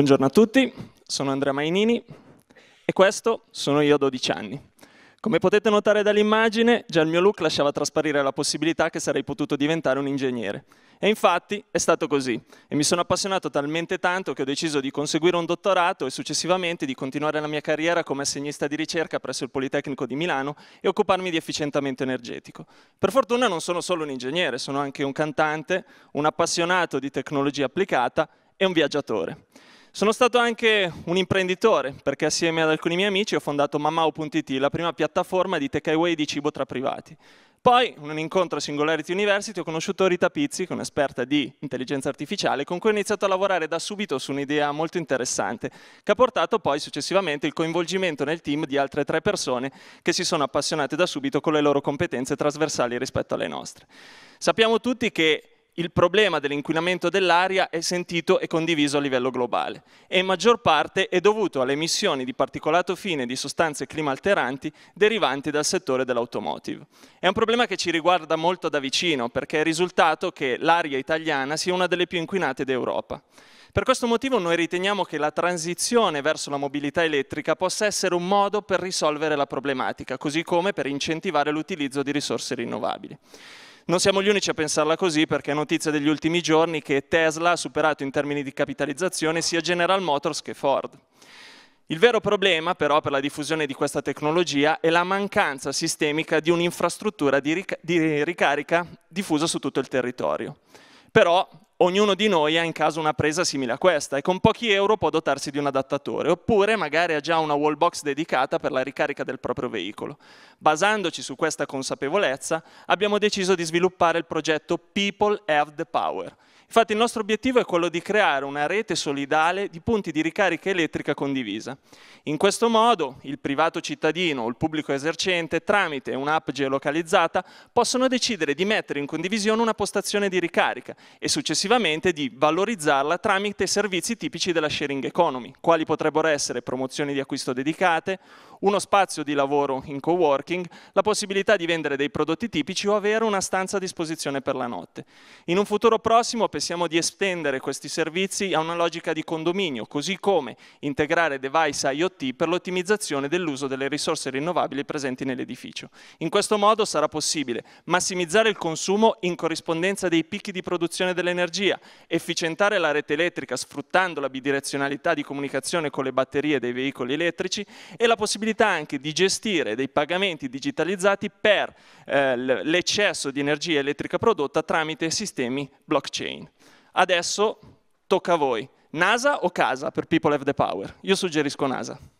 Buongiorno a tutti, sono Andrea Mainini e questo sono io a 12 anni. Come potete notare dall'immagine, già il mio look lasciava trasparire la possibilità che sarei potuto diventare un ingegnere. E infatti è stato così, e mi sono appassionato talmente tanto che ho deciso di conseguire un dottorato e successivamente di continuare la mia carriera come assegnista di ricerca presso il Politecnico di Milano e occuparmi di efficientamento energetico. Per fortuna non sono solo un ingegnere, sono anche un cantante, un appassionato di tecnologia applicata e un viaggiatore. Sono stato anche un imprenditore, perché assieme ad alcuni miei amici ho fondato mamau.it, la prima piattaforma di takeaway di cibo tra privati. Poi, in un incontro a Singularity University, ho conosciuto Rita Pizzi, che è un'esperta di intelligenza artificiale, con cui ho iniziato a lavorare da subito su un'idea molto interessante, che ha portato poi successivamente il coinvolgimento nel team di altre tre persone che si sono appassionate da subito con le loro competenze trasversali rispetto alle nostre. Sappiamo tutti che il problema dell'inquinamento dell'aria è sentito e condiviso a livello globale e in maggior parte è dovuto alle emissioni di particolato fine di sostanze climalteranti derivanti dal settore dell'automotive. È un problema che ci riguarda molto da vicino perché è risultato che l'aria italiana sia una delle più inquinate d'Europa. Per questo motivo noi riteniamo che la transizione verso la mobilità elettrica possa essere un modo per risolvere la problematica, così come per incentivare l'utilizzo di risorse rinnovabili. Non siamo gli unici a pensarla così perché è notizia degli ultimi giorni che Tesla ha superato in termini di capitalizzazione sia General Motors che Ford. Il vero problema però per la diffusione di questa tecnologia è la mancanza sistemica di un'infrastruttura di, ric di ricarica diffusa su tutto il territorio. Però ognuno di noi ha in casa una presa simile a questa e con pochi euro può dotarsi di un adattatore, oppure magari ha già una wallbox dedicata per la ricarica del proprio veicolo. Basandoci su questa consapevolezza abbiamo deciso di sviluppare il progetto People Have the Power, Infatti il nostro obiettivo è quello di creare una rete solidale di punti di ricarica elettrica condivisa. In questo modo il privato cittadino o il pubblico esercente tramite un'app geolocalizzata possono decidere di mettere in condivisione una postazione di ricarica e successivamente di valorizzarla tramite servizi tipici della sharing economy, quali potrebbero essere promozioni di acquisto dedicate, uno spazio di lavoro in co-working, la possibilità di vendere dei prodotti tipici o avere una stanza a disposizione per la notte. In un futuro prossimo pensiamo di estendere questi servizi a una logica di condominio, così come integrare device IoT per l'ottimizzazione dell'uso delle risorse rinnovabili presenti nell'edificio. In questo modo sarà possibile massimizzare il consumo in corrispondenza dei picchi di produzione dell'energia, efficientare la rete elettrica sfruttando la bidirezionalità di comunicazione con le batterie dei veicoli elettrici e la possibilità possibilità anche di gestire dei pagamenti digitalizzati per eh, l'eccesso di energia elettrica prodotta tramite sistemi blockchain. Adesso tocca a voi. NASA o casa per People Have the Power? Io suggerisco NASA.